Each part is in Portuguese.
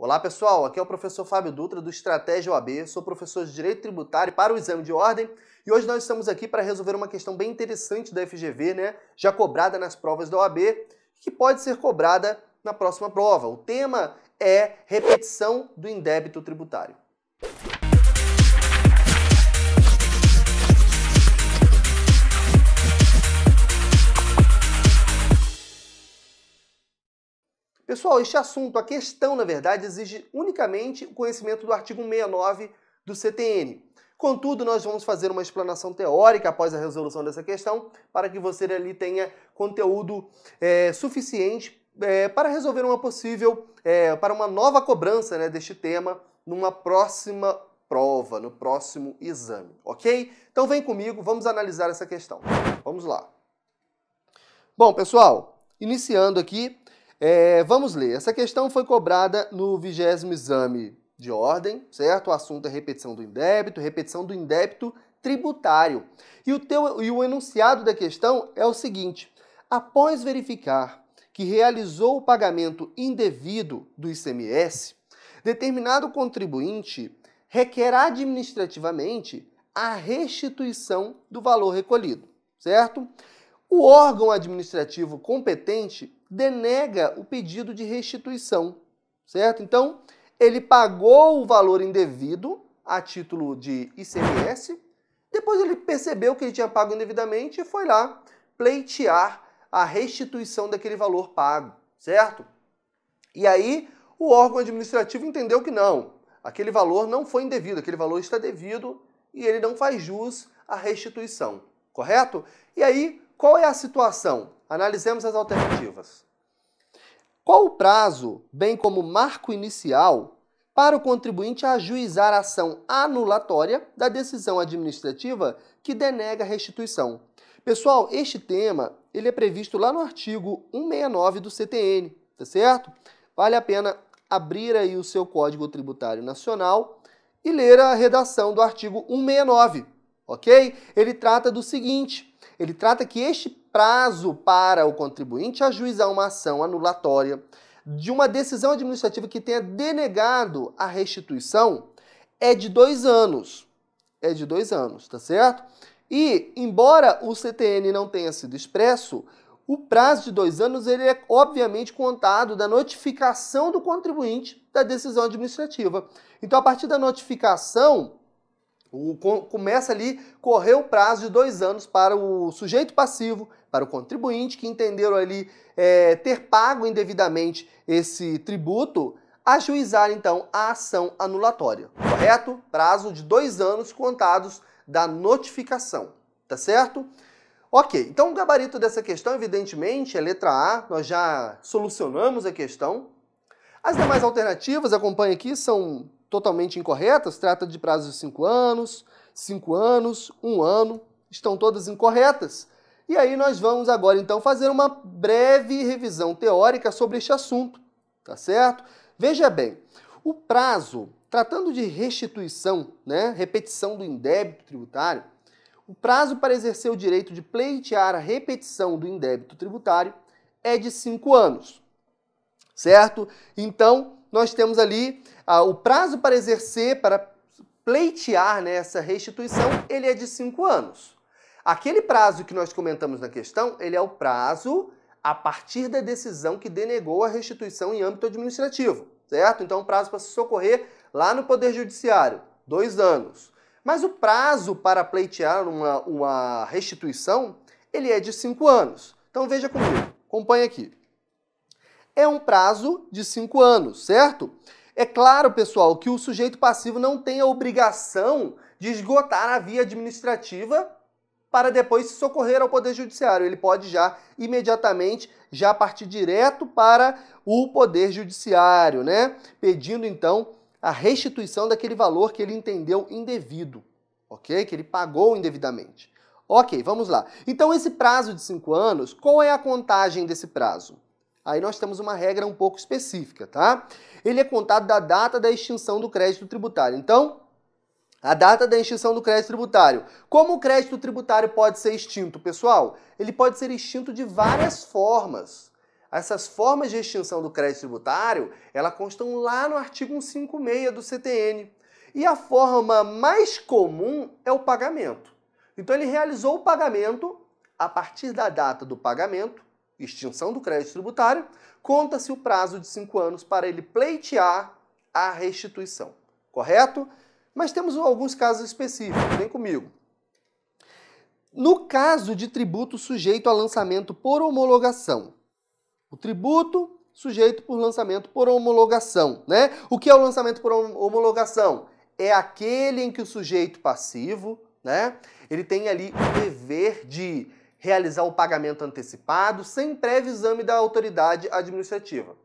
Olá pessoal, aqui é o professor Fábio Dutra do Estratégia OAB, sou professor de Direito Tributário para o Exame de Ordem e hoje nós estamos aqui para resolver uma questão bem interessante da FGV, né? Já cobrada nas provas da OAB, que pode ser cobrada na próxima prova. O tema é repetição do indébito tributário. Pessoal, este assunto, a questão, na verdade, exige unicamente o conhecimento do artigo 69 do CTN. Contudo, nós vamos fazer uma explanação teórica após a resolução dessa questão, para que você ali tenha conteúdo é, suficiente é, para resolver uma possível, é, para uma nova cobrança né, deste tema numa próxima prova, no próximo exame, ok? Então vem comigo, vamos analisar essa questão. Vamos lá. Bom, pessoal, iniciando aqui, é, vamos ler. Essa questão foi cobrada no vigésimo exame de ordem, certo? O assunto é repetição do indébito, repetição do indébito tributário. E o, teu, e o enunciado da questão é o seguinte: após verificar que realizou o pagamento indevido do ICMS, determinado contribuinte requer administrativamente a restituição do valor recolhido, certo? O órgão administrativo competente denega o pedido de restituição, certo? Então, ele pagou o valor indevido a título de ICMS, depois ele percebeu que ele tinha pago indevidamente e foi lá pleitear a restituição daquele valor pago, certo? E aí o órgão administrativo entendeu que não, aquele valor não foi indevido, aquele valor está devido e ele não faz jus à restituição, correto? E aí qual é a situação? Analisemos as alternativas. Qual o prazo, bem como marco inicial, para o contribuinte ajuizar a ação anulatória da decisão administrativa que denega a restituição? Pessoal, este tema ele é previsto lá no artigo 169 do CTN, tá certo? Vale a pena abrir aí o seu Código Tributário Nacional e ler a redação do artigo 169 ok? Ele trata do seguinte: ele trata que este prazo para o contribuinte ajuizar uma ação anulatória de uma decisão administrativa que tenha denegado a restituição é de dois anos. É de dois anos, tá certo? E, embora o CTN não tenha sido expresso, o prazo de dois anos ele é obviamente contado da notificação do contribuinte da decisão administrativa. Então, a partir da notificação, o, começa ali, correr o prazo de dois anos para o sujeito passivo, para o contribuinte que entenderam ali é, ter pago indevidamente esse tributo, ajuizar então a ação anulatória, correto? Prazo de dois anos contados da notificação, tá certo? Ok, então o gabarito dessa questão, evidentemente, é letra A, nós já solucionamos a questão. As demais alternativas, acompanha aqui, são totalmente incorretas, trata de prazos de 5 anos, 5 anos, 1 um ano, estão todas incorretas. E aí nós vamos agora então fazer uma breve revisão teórica sobre este assunto, tá certo? Veja bem, o prazo, tratando de restituição, né, repetição do indébito tributário, o prazo para exercer o direito de pleitear a repetição do indébito tributário é de 5 anos, certo? Então, nós temos ali ah, o prazo para exercer, para pleitear né, essa restituição, ele é de cinco anos. Aquele prazo que nós comentamos na questão, ele é o prazo a partir da decisão que denegou a restituição em âmbito administrativo, certo? Então, o é prazo para se socorrer lá no Poder Judiciário, dois anos. Mas o prazo para pleitear uma, uma restituição, ele é de cinco anos. Então, veja comigo, acompanha aqui é um prazo de cinco anos, certo? É claro, pessoal, que o sujeito passivo não tem a obrigação de esgotar a via administrativa para depois se socorrer ao Poder Judiciário. Ele pode já imediatamente já partir direto para o Poder Judiciário, né? Pedindo então a restituição daquele valor que ele entendeu indevido, ok? Que ele pagou indevidamente. Ok, vamos lá. Então esse prazo de cinco anos, qual é a contagem desse prazo? Aí nós temos uma regra um pouco específica, tá? Ele é contado da data da extinção do crédito tributário. Então, a data da extinção do crédito tributário. Como o crédito tributário pode ser extinto, pessoal? Ele pode ser extinto de várias formas. Essas formas de extinção do crédito tributário, ela constam lá no artigo 156 do CTN. E a forma mais comum é o pagamento. Então ele realizou o pagamento, a partir da data do pagamento, extinção do crédito tributário, conta-se o prazo de cinco anos para ele pleitear a restituição, correto? Mas temos alguns casos específicos, vem comigo. No caso de tributo sujeito a lançamento por homologação, o tributo sujeito por lançamento por homologação, né? O que é o lançamento por homologação? É aquele em que o sujeito passivo, né? Ele tem ali o dever de realizar o pagamento antecipado sem prévio exame da autoridade administrativa.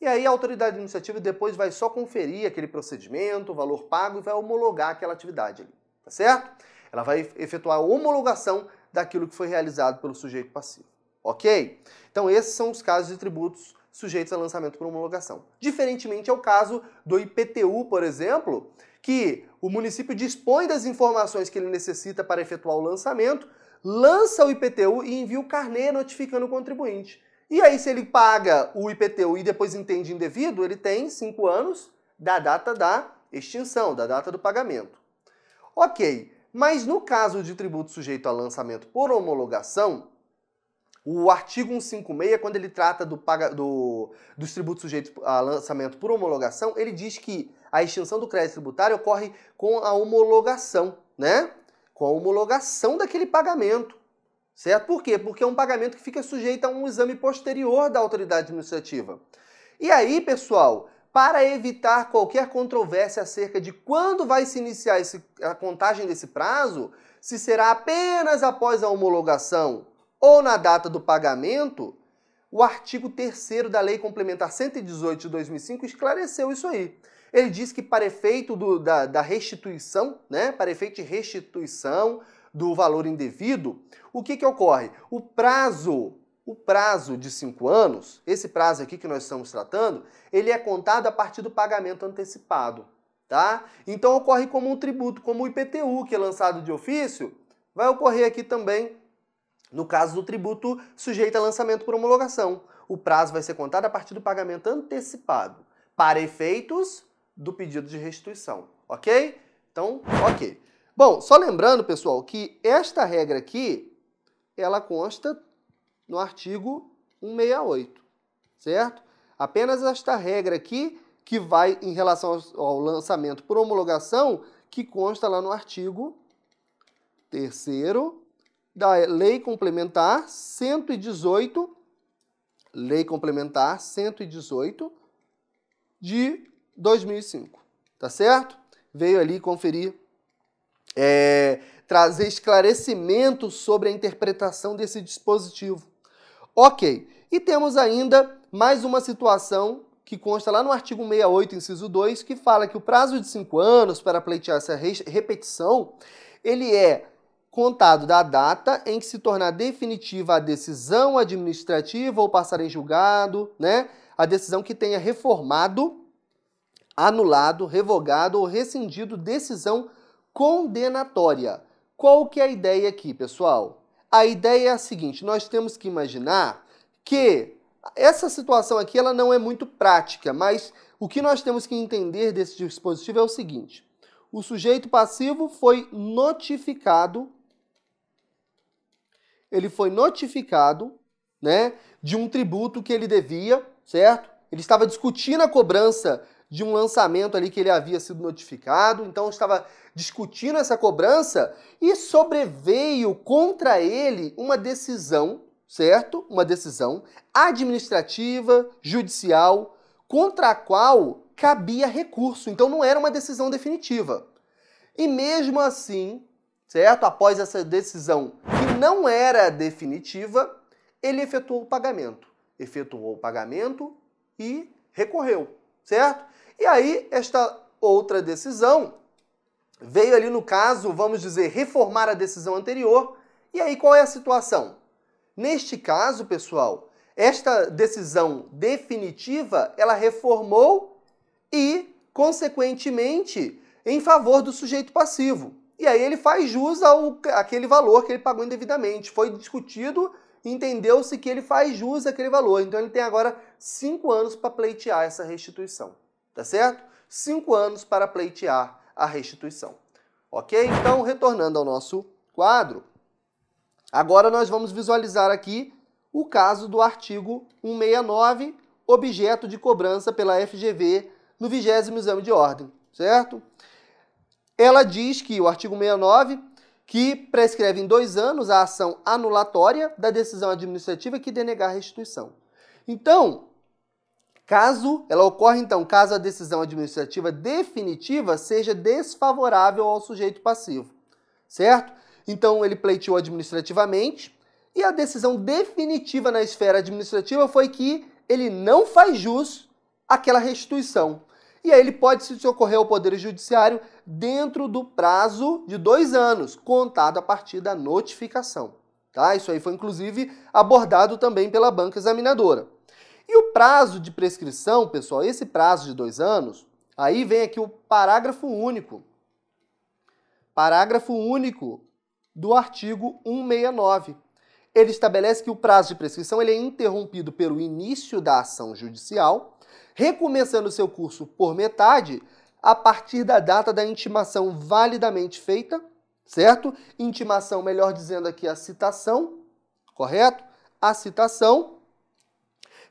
E aí a autoridade administrativa depois vai só conferir aquele procedimento, o valor pago e vai homologar aquela atividade ali, tá certo? Ela vai efetuar a homologação daquilo que foi realizado pelo sujeito passivo, ok? Então esses são os casos de tributos sujeitos a lançamento por homologação. Diferentemente ao caso do IPTU, por exemplo, que o município dispõe das informações que ele necessita para efetuar o lançamento, lança o IPTU e envia o carnê notificando o contribuinte. E aí, se ele paga o IPTU e depois entende indevido, ele tem 5 anos da data da extinção, da data do pagamento. Ok, mas no caso de tributo sujeito a lançamento por homologação, o artigo 156, quando ele trata do, do, dos tributos sujeitos a lançamento por homologação, ele diz que a extinção do crédito tributário ocorre com a homologação, né? com a homologação daquele pagamento. Certo? Por quê? Porque é um pagamento que fica sujeito a um exame posterior da autoridade administrativa. E aí, pessoal, para evitar qualquer controvérsia acerca de quando vai se iniciar esse, a contagem desse prazo, se será apenas após a homologação ou na data do pagamento, o artigo 3 da Lei Complementar 118 de 2005 esclareceu isso aí. Ele diz que para efeito do, da, da restituição, né, para efeito de restituição do valor indevido, o que, que ocorre? O prazo o prazo de cinco anos, esse prazo aqui que nós estamos tratando, ele é contado a partir do pagamento antecipado, tá? Então ocorre como um tributo, como o IPTU que é lançado de ofício, vai ocorrer aqui também no caso do tributo sujeito a lançamento por homologação. O prazo vai ser contado a partir do pagamento antecipado para efeitos do pedido de restituição, ok? Então, ok. Bom, só lembrando, pessoal, que esta regra aqui, ela consta no artigo 168, certo? Apenas esta regra aqui, que vai em relação ao lançamento por homologação, que consta lá no artigo 3 da Lei Complementar 118, Lei Complementar 118, de 2005, tá certo? Veio ali conferir, é, trazer esclarecimento sobre a interpretação desse dispositivo. Ok, e temos ainda mais uma situação que consta lá no artigo 68, inciso 2, que fala que o prazo de cinco anos para pleitear essa repetição, ele é contado da data em que se tornar definitiva a decisão administrativa ou passar em julgado, né? A decisão que tenha reformado anulado, revogado ou rescindido decisão condenatória. Qual que é a ideia aqui, pessoal? A ideia é a seguinte, nós temos que imaginar que essa situação aqui ela não é muito prática, mas o que nós temos que entender desse dispositivo é o seguinte: o sujeito passivo foi notificado ele foi notificado, né, de um tributo que ele devia, certo? Ele estava discutindo a cobrança de um lançamento ali que ele havia sido notificado, então estava discutindo essa cobrança e sobreveio contra ele uma decisão, certo? Uma decisão administrativa, judicial, contra a qual cabia recurso, então não era uma decisão definitiva. E mesmo assim, certo? Após essa decisão que não era definitiva, ele efetuou o pagamento. Efetuou o pagamento e recorreu, certo? E aí, esta outra decisão veio ali no caso, vamos dizer, reformar a decisão anterior. E aí, qual é a situação? Neste caso, pessoal, esta decisão definitiva, ela reformou e, consequentemente, em favor do sujeito passivo. E aí ele faz jus ao aquele valor que ele pagou indevidamente. Foi discutido, entendeu-se que ele faz jus àquele valor. Então ele tem agora cinco anos para pleitear essa restituição tá certo? Cinco anos para pleitear a restituição. Ok? Então, retornando ao nosso quadro, agora nós vamos visualizar aqui o caso do artigo 169, objeto de cobrança pela FGV no vigésimo exame de ordem, certo? Ela diz que o artigo 69 que prescreve em dois anos a ação anulatória da decisão administrativa que denegar a restituição. Então, Caso ela ocorra então, caso a decisão administrativa definitiva seja desfavorável ao sujeito passivo, certo? Então ele pleiteou administrativamente e a decisão definitiva na esfera administrativa foi que ele não faz jus àquela restituição. E aí ele pode se socorrer ao Poder Judiciário dentro do prazo de dois anos, contado a partir da notificação. Tá? Isso aí foi inclusive abordado também pela banca examinadora. E o prazo de prescrição, pessoal, esse prazo de dois anos, aí vem aqui o parágrafo único. Parágrafo único do artigo 169. Ele estabelece que o prazo de prescrição ele é interrompido pelo início da ação judicial, recomeçando seu curso por metade a partir da data da intimação validamente feita, certo? Intimação, melhor dizendo aqui, a citação, correto? A citação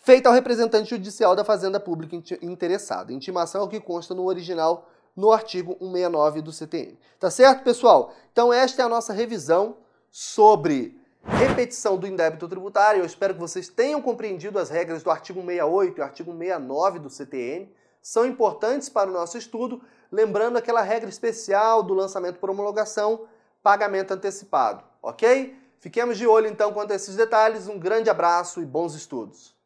feita ao representante judicial da Fazenda Pública interessada. Intimação é o que consta no original no artigo 169 do CTN. Tá certo, pessoal? Então esta é a nossa revisão sobre repetição do indébito tributário. Eu espero que vocês tenham compreendido as regras do artigo 68 e artigo 69 do CTN. São importantes para o nosso estudo, lembrando aquela regra especial do lançamento por homologação, pagamento antecipado, ok? Fiquemos de olho então quanto a esses detalhes. Um grande abraço e bons estudos!